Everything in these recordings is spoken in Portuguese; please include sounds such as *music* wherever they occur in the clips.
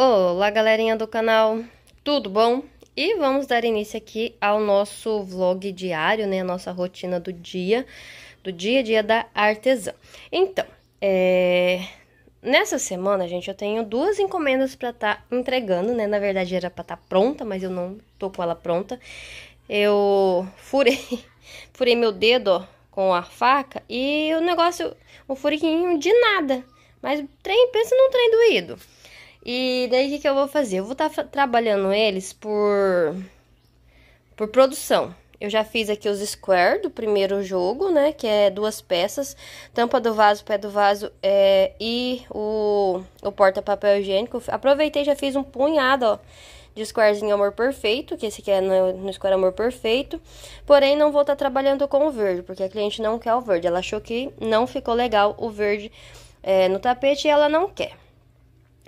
Olá, galerinha do canal, tudo bom? E vamos dar início aqui ao nosso vlog diário, né? A nossa rotina do dia, do dia a dia da artesã. Então, é... nessa semana, gente, eu tenho duas encomendas para estar tá entregando, né? Na verdade, era para estar tá pronta, mas eu não tô com ela pronta. Eu furei, *laughs* furei meu dedo, ó, com a faca e o negócio, o furiquinho de nada. Mas trem, pensa num trem doído. E daí o que, que eu vou fazer? Eu vou estar tá trabalhando eles por, por produção. Eu já fiz aqui os square do primeiro jogo, né? Que é duas peças, tampa do vaso, pé do vaso é, e o, o porta-papel higiênico. Aproveitei já fiz um punhado, ó, de squarezinho amor perfeito, que esse aqui é no, no square amor perfeito. Porém, não vou estar tá trabalhando com o verde, porque a cliente não quer o verde. Ela achou que não ficou legal o verde é, no tapete e ela não quer.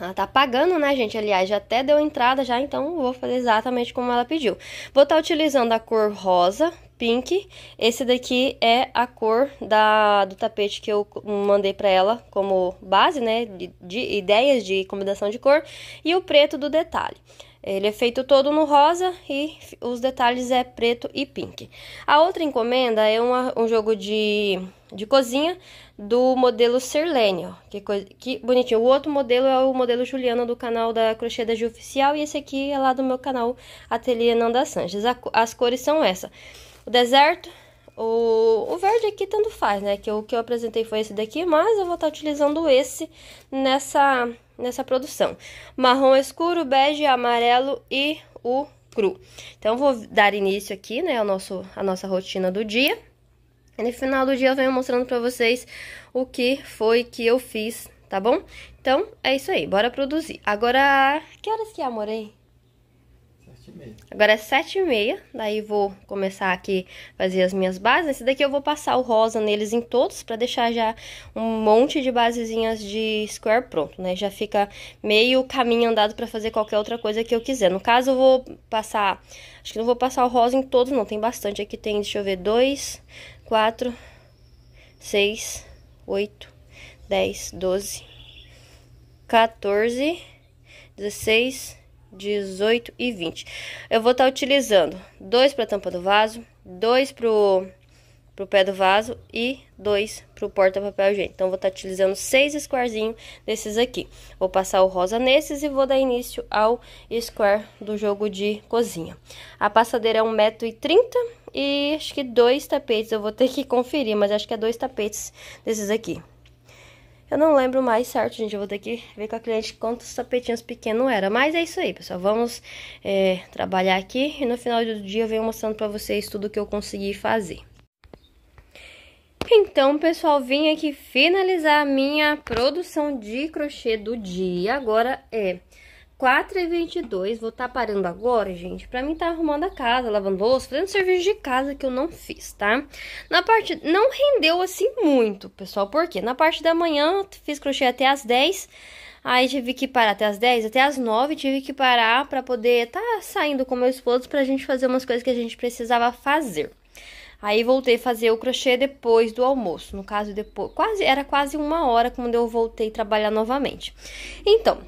Ela tá pagando, né, gente? Aliás, já até deu entrada já, então vou fazer exatamente como ela pediu. Vou estar tá utilizando a cor rosa, pink. Esse daqui é a cor da, do tapete que eu mandei pra ela como base, né, de, de ideias de combinação de cor. E o preto do detalhe. Ele é feito todo no rosa e os detalhes é preto e pink. A outra encomenda é uma, um jogo de de cozinha do modelo Serlene, que, coisa, que bonitinho. O outro modelo é o modelo Juliana do canal da Crochê da Ju Oficial e esse aqui é lá do meu canal Ateliê Nanda Sanches. A, as cores são essa. O deserto, o, o verde aqui tanto faz, né? Que o que eu apresentei foi esse daqui, mas eu vou estar tá utilizando esse nessa nessa produção. Marrom escuro, bege, amarelo e o cru. Então vou dar início aqui, né, ao nosso a nossa rotina do dia. E no final do dia eu venho mostrando pra vocês o que foi que eu fiz, tá bom? Então, é isso aí, bora produzir. Agora, que horas que é, amor, aí? Agora é sete e meia, daí vou começar aqui fazer as minhas bases. Esse daqui eu vou passar o rosa neles em todos para deixar já um monte de basezinhas de square pronto, né? Já fica meio caminho andado para fazer qualquer outra coisa que eu quiser. No caso eu vou passar, acho que não vou passar o rosa em todos não, tem bastante aqui, tem, deixa eu ver, dois, 4, 6, 8, 10, 12, 14, 16, 18 e 20. Eu vou estar tá utilizando dois para a tampa do vaso, dois para o pé do vaso e dois para o porta-papel gente. Então, vou estar tá utilizando seis squarezinhos desses aqui. Vou passar o rosa nesses e vou dar início ao square do jogo de cozinha. A passadeira é 1,30m e acho que dois tapetes, eu vou ter que conferir, mas acho que é dois tapetes desses aqui. Eu não lembro mais certo, gente, eu vou ter que ver com a cliente quantos tapetinhos pequenos era. Mas é isso aí, pessoal, vamos é, trabalhar aqui e no final do dia eu venho mostrando pra vocês tudo que eu consegui fazer. Então, pessoal, vim aqui finalizar a minha produção de crochê do dia. Agora é 4h22, vou estar tá parando agora, gente, pra mim tá arrumando a casa, lavando louça, fazendo serviço de casa que eu não fiz, tá? Na parte, não rendeu assim muito, pessoal, porque na parte da manhã fiz crochê até as 10 Aí tive que parar até as 10, até as 9 tive que parar para poder estar tá saindo com meu esposo pra gente fazer umas coisas que a gente precisava fazer. Aí voltei a fazer o crochê depois do almoço, no caso depois, quase era quase uma hora quando eu voltei a trabalhar novamente. Então,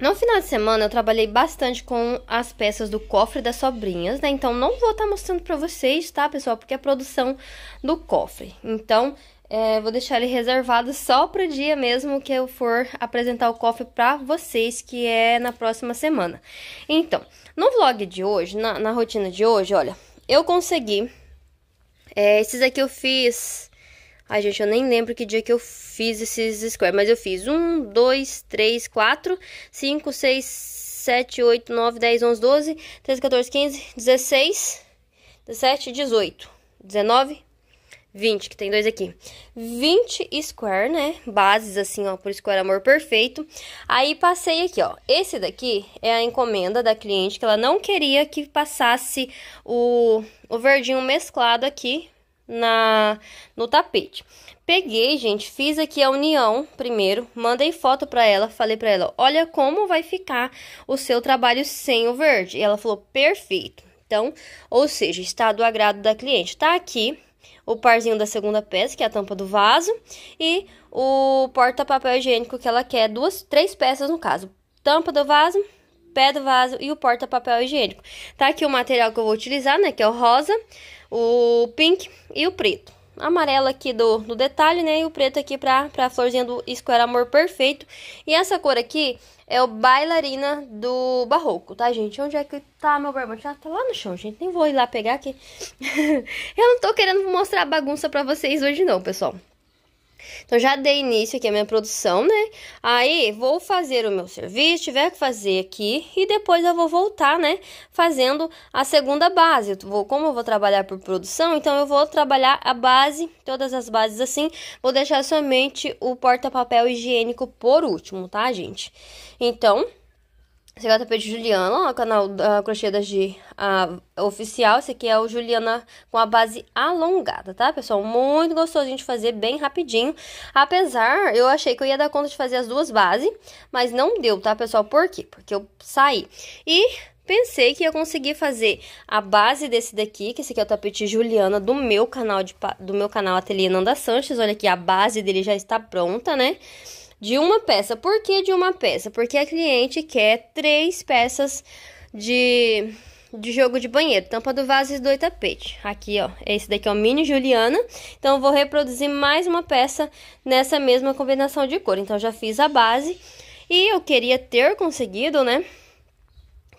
no final de semana eu trabalhei bastante com as peças do cofre das sobrinhas, né? Então não vou estar tá mostrando para vocês, tá, pessoal? Porque é a produção do cofre. Então é, vou deixar ele reservado só pro dia mesmo que eu for apresentar o cofre para vocês, que é na próxima semana. Então, no vlog de hoje, na, na rotina de hoje, olha, eu consegui. É, esses aqui eu fiz Ai, gente, eu nem lembro que dia que eu fiz esses squares, mas eu fiz 1, 2, 3, 4, 5, 6, 7, 8, 9, 10, 11, 12, 13, 14, 15, 16, 17, 18, 19, 20, que tem dois aqui. 20 square, né? Bases assim, ó, por square amor perfeito. Aí passei aqui, ó. Esse daqui é a encomenda da cliente que ela não queria que passasse o, o verdinho mesclado aqui na no tapete. Peguei, gente, fiz aqui a união primeiro, mandei foto para ela, falei para ela: "Olha como vai ficar o seu trabalho sem o verde". E ela falou: "Perfeito". Então, ou seja, está do agrado da cliente. Tá aqui o parzinho da segunda peça, que é a tampa do vaso, e o porta-papel higiênico que ela quer, duas, três peças no caso. Tampa do vaso, pé do vaso e o porta-papel higiênico. Tá aqui o material que eu vou utilizar, né, que é o rosa o pink e o preto. Amarelo aqui do, do detalhe, né? E o preto aqui pra, pra florzinha do Square Amor Perfeito. E essa cor aqui é o Bailarina do Barroco, tá, gente? Onde é que tá meu barbante? Ah, tá lá no chão, gente. Nem vou ir lá pegar aqui. *laughs* Eu não tô querendo mostrar bagunça pra vocês hoje não, pessoal. Então já dei início aqui a minha produção, né? Aí vou fazer o meu serviço, tiver que fazer aqui e depois eu vou voltar, né, fazendo a segunda base. Eu vou, como eu vou trabalhar por produção, então eu vou trabalhar a base, todas as bases assim, vou deixar somente o porta-papel higiênico por último, tá, gente? Então, é o tapete Juliana, o canal da Crochê da G oficial. Esse aqui é o Juliana com a base alongada, tá, pessoal? Muito gostosinho de fazer, bem rapidinho. Apesar, eu achei que eu ia dar conta de fazer as duas bases, mas não deu, tá, pessoal? Por quê? Porque eu saí. E pensei que ia conseguir fazer a base desse daqui, que esse aqui é o tapete Juliana do meu canal de do meu canal Ateliê Nanda Sanches. Olha aqui, a base dele já está pronta, né? de uma peça. Por que de uma peça? Porque a cliente quer três peças de, de jogo de banheiro, tampa do vaso e do tapete. Aqui, ó, esse daqui é o mini Juliana. Então, vou reproduzir mais uma peça nessa mesma combinação de cor. Então, já fiz a base e eu queria ter conseguido, né?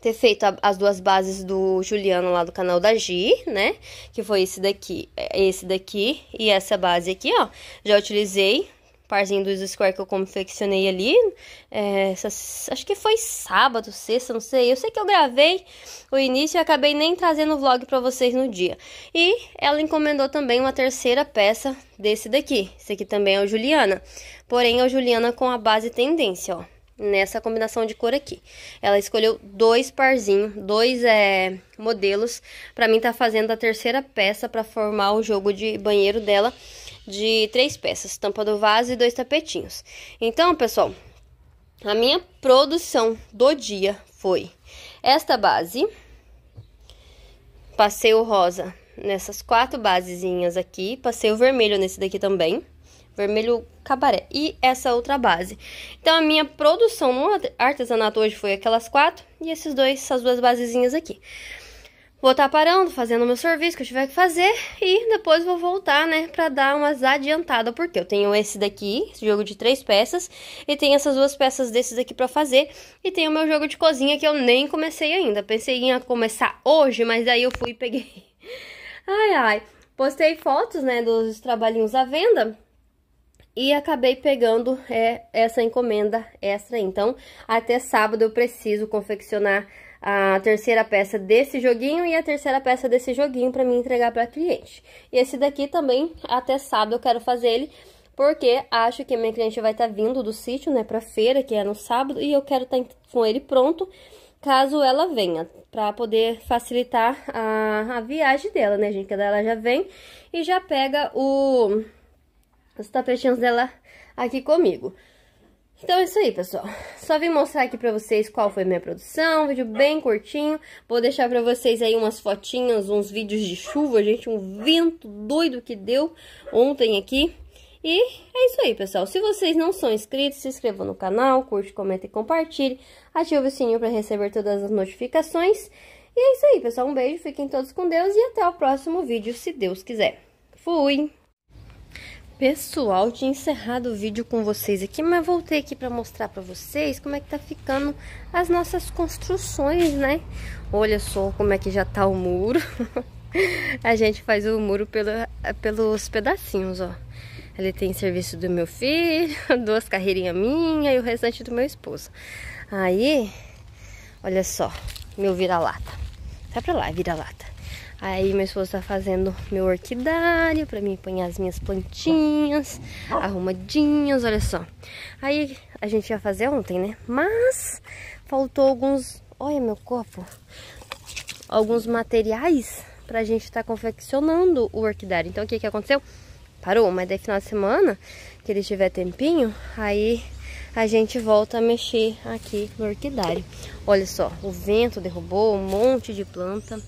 Ter feito a, as duas bases do Juliano lá do canal da Gi, né? Que foi esse daqui, é, esse daqui e essa base aqui, ó. Já utilizei parzinho do Square que eu confeccionei ali. É, acho que foi sábado, sexta, não sei. Eu sei que eu gravei o início e acabei nem trazendo o vlog para vocês no dia. E ela encomendou também uma terceira peça desse daqui. Esse aqui também é o Juliana. Porém, é o Juliana com a base tendência, ó nessa combinação de cor aqui. Ela escolheu dois parzinhos, dois é, modelos, para mim tá fazendo a terceira peça para formar o jogo de banheiro dela de três peças, tampa do vaso e dois tapetinhos. Então, pessoal, a minha produção do dia foi esta base, passei o rosa nessas quatro basezinhas aqui, passei o vermelho nesse daqui também, vermelho cabaré e essa outra base. Então a minha produção no artesanato hoje foi aquelas quatro e esses dois, essas duas basezinhas aqui. Vou estar tá parando, fazendo o meu serviço que eu tiver que fazer e depois vou voltar, né, pra dar umas adiantadas, porque eu tenho esse daqui, esse jogo de três peças, e tenho essas duas peças desses aqui pra fazer, e tem o meu jogo de cozinha que eu nem comecei ainda. Pensei em começar hoje, mas daí eu fui e peguei. *laughs* Ai, ai. Postei fotos, né, dos trabalhinhos à venda, e acabei pegando é, essa encomenda extra. Então, até sábado eu preciso confeccionar a terceira peça desse joguinho e a terceira peça desse joguinho para me entregar para cliente. E esse daqui também, até sábado eu quero fazer ele, porque acho que minha cliente vai estar tá vindo do sítio, né, para feira, que é no sábado, e eu quero estar tá com ele pronto caso ela venha, para poder facilitar a, a viagem dela, né, gente? Que ela já vem e já pega o os tapetinhos tá dela aqui comigo. Então é isso aí, pessoal. Só vim mostrar aqui pra vocês qual foi minha produção, um vídeo bem curtinho. Vou deixar pra vocês aí umas fotinhas, uns vídeos de chuva, gente, um vento doido que deu ontem aqui. E é isso aí, pessoal. Se vocês não são inscritos, se inscrevam no canal, curte, comenta e compartilhe. Ative o sininho para receber todas as notificações. E é isso aí, pessoal. Um beijo, fiquem todos com Deus e até o próximo vídeo, se Deus quiser. Fui! Pessoal, tinha encerrado o vídeo com vocês aqui, mas voltei aqui para mostrar para vocês como é que tá ficando as nossas construções, né? Olha só como é que já tá o muro. *laughs* a gente faz o muro pelo, pelos pedacinhos, ó. Ele tem serviço do meu filho, *laughs* duas carreirinhas minha e o restante do meu esposo. Aí, olha só, meu vira-lata. Sai pra lá, vira-lata. Aí meu esposo tá fazendo meu orquidário para mim apanhar as minhas plantinhas, arrumadinhas, olha só. Aí a gente ia fazer ontem, né? Mas faltou alguns, olha meu copo, alguns materiais pra gente estar tá confeccionando o orquidário. Então o que que aconteceu? Parou, mas daí final de semana, que ele tiver tempinho, aí a gente volta a mexer aqui no orquidário. Olha só, o vento derrubou um monte de planta.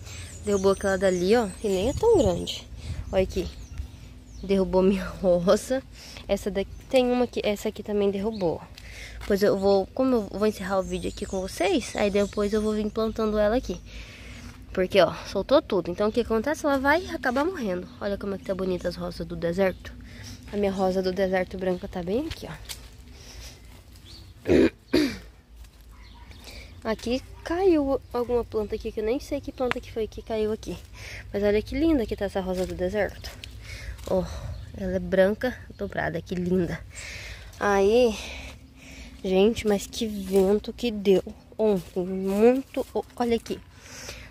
Derrubou aquela dali, ó. E nem é tão grande. Olha aqui. Derrubou minha *laughs* rosa. Essa daqui tem uma que essa aqui também derrubou. Pois eu vou, como eu vou encerrar o vídeo aqui com vocês, aí depois eu vou vir plantando ela aqui. Porque, ó, soltou tudo. Então, o que acontece? Ela vai acabar morrendo. Olha como é que tá bonita as rosas do deserto. A minha rosa do deserto branca tá bem aqui, ó. Aqui caiu alguma planta aqui, que eu nem sei que planta que foi que caiu aqui. Mas olha que linda que tá essa rosa do deserto. Ó, oh, ela é branca dobrada, que linda. Aí, gente, mas que vento que deu ontem. Muito, oh, olha aqui.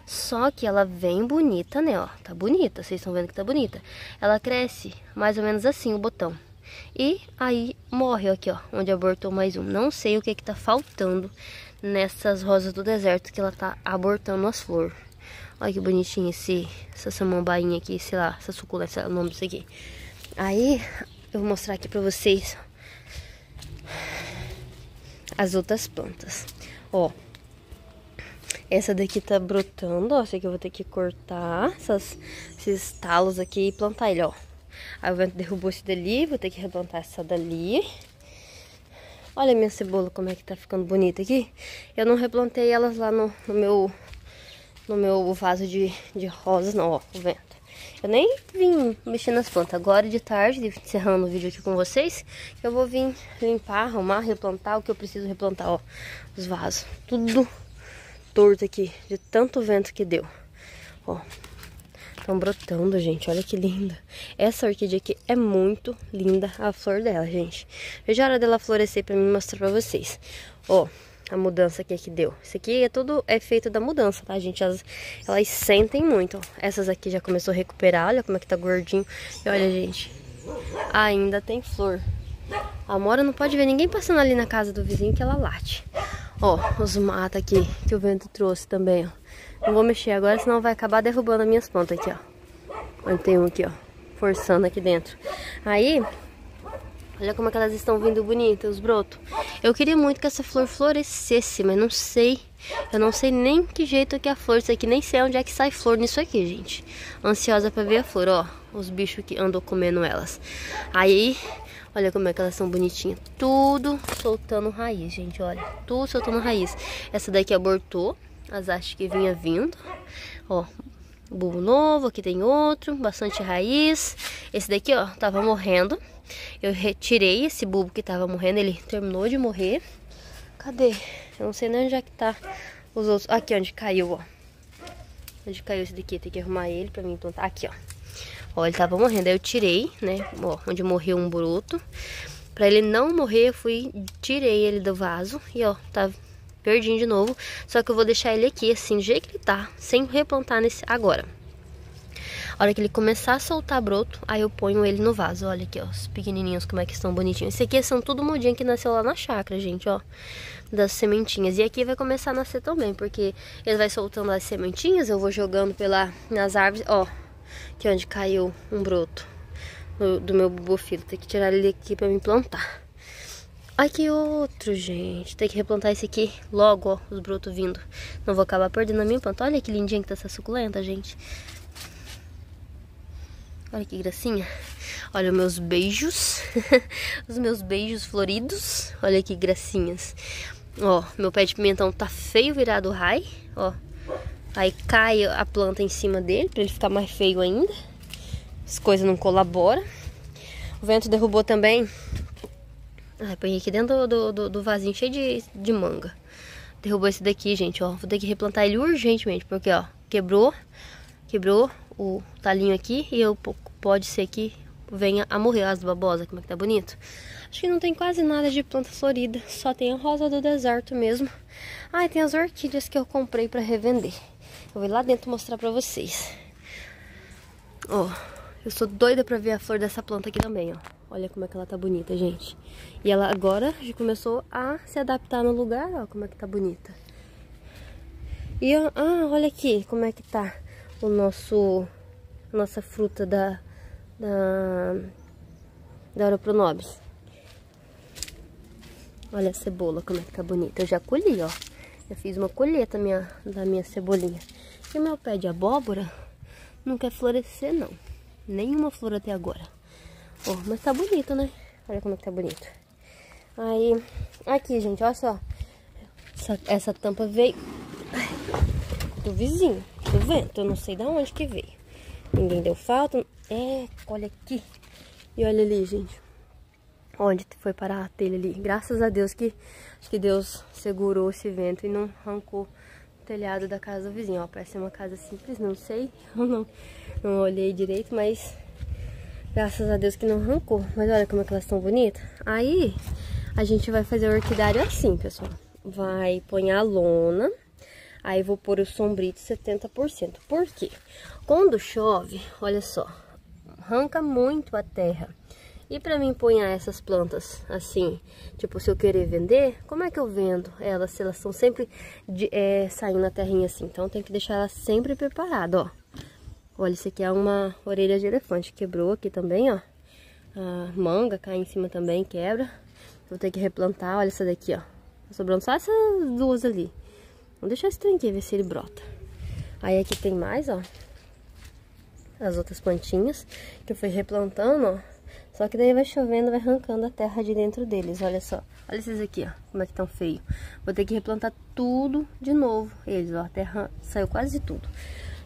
Só que ela vem bonita, né, ó. Tá bonita, vocês estão vendo que tá bonita. Ela cresce mais ou menos assim, o botão. E aí morre, aqui, ó, onde abortou mais um. Não sei o que que tá faltando nessas rosas do deserto que ela tá abortando as flores. Olha que bonitinho esse, essa samambainha aqui, sei lá, essa suculenta, sei lá o nome disso aqui. Aí, eu vou mostrar aqui pra vocês as outras plantas. Ó, essa daqui tá brotando, ó, essa que eu vou ter que cortar essas, esses talos aqui e plantar ele, ó. Aí o vento derrubou esse dali, vou ter que replantar essa dali. Olha a minha cebola como é que tá ficando bonita aqui. Eu não replantei elas lá no, no meu no meu vaso de, de rosas, não, ó, o vento. Eu nem vim mexer nas plantas. Agora de tarde, encerrando o vídeo aqui com vocês, eu vou vir limpar, arrumar, replantar o que eu preciso replantar, ó. Os vasos, tudo torto aqui, de tanto vento que deu. Ó, Estão brotando, gente. Olha que linda. Essa orquídea aqui é muito linda a flor dela, gente. Veja a hora dela florescer para mim mostrar para vocês. Ó, a mudança que aqui deu. Isso aqui é tudo efeito é da mudança, tá, gente? Elas, elas sentem muito. Essas aqui já começou a recuperar. Olha como é que tá gordinho. E olha, gente, ainda tem flor. A Mora não pode ver ninguém passando ali na casa do vizinho que ela late. Ó, os mata aqui que o vento trouxe também, ó. Não vou mexer agora, senão vai acabar derrubando as minhas plantas aqui, ó. Onde tem um aqui, ó. Forçando aqui dentro. Aí, olha como é que elas estão vindo bonitas, os brotos. Eu queria muito que essa flor florescesse, mas não sei. Eu não sei nem que jeito que a flor isso aqui, nem sei onde é que sai flor nisso aqui, gente. Ansiosa pra ver a flor, ó. Os bichos que andam comendo elas. Aí, Olha como é que elas são bonitinhas. Tudo soltando raiz, gente, olha. Tudo soltando raiz. Essa daqui abortou as hastes que vinha vindo. Ó, bulbo novo, aqui tem outro, bastante raiz. Esse daqui, ó, tava morrendo. Eu retirei esse bulbo que tava morrendo, ele terminou de morrer. Cadê? Eu não sei nem onde é que tá os outros. Aqui, onde caiu, ó. Onde caiu esse daqui, tem que arrumar ele pra mim plantar. Aqui, ó. Ó, ele tava morrendo, aí eu tirei, né, ó, onde morreu um broto. Pra ele não morrer, eu fui, tirei ele do vaso e, ó, tá verdinho de novo. Só que eu vou deixar ele aqui, assim, do jeito que ele tá, sem replantar nesse agora. A hora que ele começar a soltar broto, aí eu ponho ele no vaso. Olha aqui, ó, os pequenininhos, como é que estão bonitinhos. Esse aqui são tudo mudinha que nasceu lá na chácara, gente, ó, das sementinhas. E aqui vai começar a nascer também, porque ele vai soltando as sementinhas, eu vou jogando pela, nas árvores, ó, que é onde caiu um broto do, do meu bubofilo. Tem que tirar ele aqui pra me plantar. Aqui que outro, gente. Tem que replantar esse aqui logo, ó, os brotos vindo. Não vou acabar perdendo a minha planta. Olha que lindinha que tá essa suculenta, gente. Olha que gracinha. Olha os meus beijos. *laughs* os meus beijos floridos. Olha que gracinhas. Ó, meu pé de pimentão tá feio virado raio, ó. Aí cai a planta em cima dele pra ele ficar mais feio ainda. As coisas não colaboram. O vento derrubou também Aí põe aqui dentro do, do, do, vasinho cheio de, de manga. Derrubou esse daqui, gente, ó. Vou ter que replantar ele urgentemente, porque, ó, quebrou, quebrou o talinho aqui e eu pode ser que venha a morrer as babosas, como é que tá bonito. Acho que não tem quase nada de planta florida, só tem a rosa do deserto mesmo. Ah, e tem as orquídeas que eu comprei para revender. Eu vou lá dentro mostrar para vocês. Ó, eu sou doida pra ver a flor dessa planta aqui também, ó. Olha como é que ela tá bonita, gente. E ela agora já começou a se adaptar no lugar, ó, como é que tá bonita. E ó, ah, olha aqui como é que tá o nosso a nossa fruta da da da nobis. Olha a cebola como é que tá bonita. Eu já colhi, ó. Eu fiz uma colheita minha, da minha cebolinha. E o meu pé de abóbora não quer florescer, não nenhuma flor até agora. Oh, mas tá bonito, né? Olha como é que tá bonito. Aí, aqui, gente, olha só. Essa, essa tampa veio do vizinho, do vento. Eu não sei de onde que veio. Ninguém deu falta. É, olha aqui. E olha ali, gente. Onde foi parar a telha ali. Graças a Deus que, que Deus segurou esse vento e não arrancou telhado da casa do vizinho, ó. Parece uma casa simples, não sei, *laughs* eu não, não olhei direito, mas graças a Deus que não arrancou. Mas olha como é que elas estão bonitas. Aí a gente vai fazer o orquidário assim, pessoal. Vai pôr a lona, aí vou pôr o sombrito 70%. Por quê? Quando chove, olha só, arranca muito a terra. E para mim empunhar essas plantas assim, tipo, se eu querer vender, como é que eu vendo elas se elas estão sempre de, é, saindo na terrinha assim? Então tem que deixar ela sempre preparada, ó. Olha, isso aqui é uma orelha de elefante, quebrou aqui também, ó. A manga cai em cima também, quebra. Vou ter que replantar, olha essa daqui, ó. Tá sobrando só essas duas ali. Vou deixar esse aqui, ver se ele brota. Aí aqui tem mais, ó. As outras plantinhas que eu fui replantando, ó só que daí vai chovendo, vai arrancando a terra de dentro deles, olha só. Olha esses aqui, ó, como é que estão feio. Vou ter que replantar tudo de novo, eles, ó, a terra saiu quase tudo.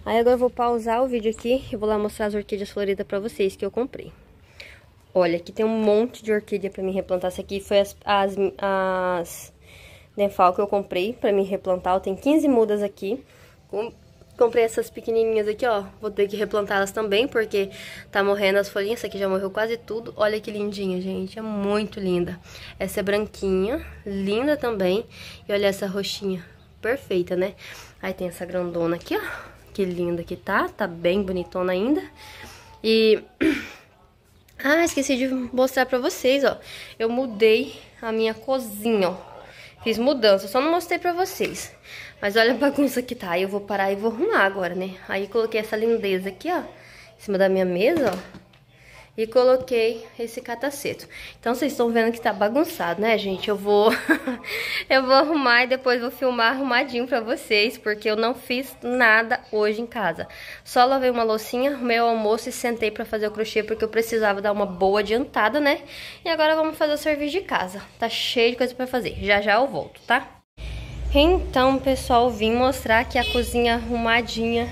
Aí agora eu vou pausar o vídeo aqui e vou lá mostrar as orquídeas floridas pra vocês que eu comprei. Olha, aqui tem um monte de orquídea pra mim replantar. Essa aqui foi as, as, as Denfal né, que eu comprei pra mim replantar. Tem 15 mudas aqui, com Comprei essas pequenininhas aqui, ó. Vou ter que replantar elas também, porque tá morrendo as folhinhas. Essa aqui já morreu quase tudo. Olha que lindinha, gente. É muito linda. Essa é branquinha, linda também. E olha essa roxinha. Perfeita, né? Aí tem essa grandona aqui, ó. Que linda que tá. Tá bem bonitona ainda. E... *clears throat* Ah, esqueci de mostrar pra vocês, ó. Eu mudei a minha cozinha, ó. Fiz mudança, só não mostrei pra vocês. Mas olha a bagunça que tá. Aí eu vou parar e vou arrumar agora, né? Aí coloquei essa lindeza aqui, ó. Em cima da minha mesa, ó. E coloquei esse cataceto. Então vocês estão vendo que tá bagunçado, né, gente? Eu vou... *laughs* eu vou arrumar e depois vou filmar arrumadinho pra vocês. Porque eu não fiz nada hoje em casa. Só lavei uma loucinha, arrumei o almoço e sentei pra fazer o crochê. Porque eu precisava dar uma boa adiantada, né? E agora vamos fazer o serviço de casa. Tá cheio de coisa pra fazer. Já já eu volto, tá? Então, pessoal, vim mostrar aqui a cozinha arrumadinha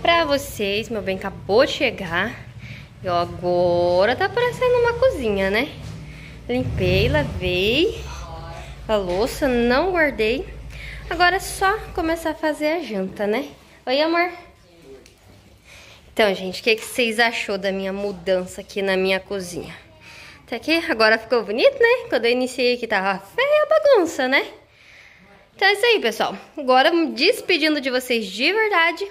pra vocês. Meu bem acabou de chegar. E agora tá parecendo uma cozinha, né? Limpei, lavei a louça, não guardei. Agora é só começar a fazer a janta, né? Oi, amor. Então, gente, o que, que, vocês achou da minha mudança aqui na minha cozinha? Até que agora ficou bonito, né? Quando eu iniciei aqui tava feia a bagunça, né? Então é isso aí, pessoal. Agora me despedindo de vocês de verdade.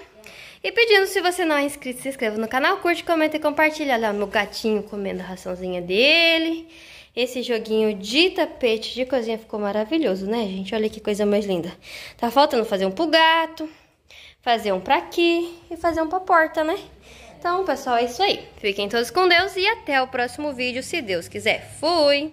E pedindo, se você não é inscrito, se inscreva no canal, curte, comenta e compartilha. Olha lá, meu gatinho comendo a raçãozinha dele. Esse joguinho de tapete de cozinha ficou maravilhoso, né, gente? Olha que coisa mais linda. Tá faltando fazer um pro gato, fazer um pra aqui e fazer um pra porta, né? Então, pessoal, é isso aí. Fiquem todos com Deus e até o próximo vídeo, se Deus quiser. Fui!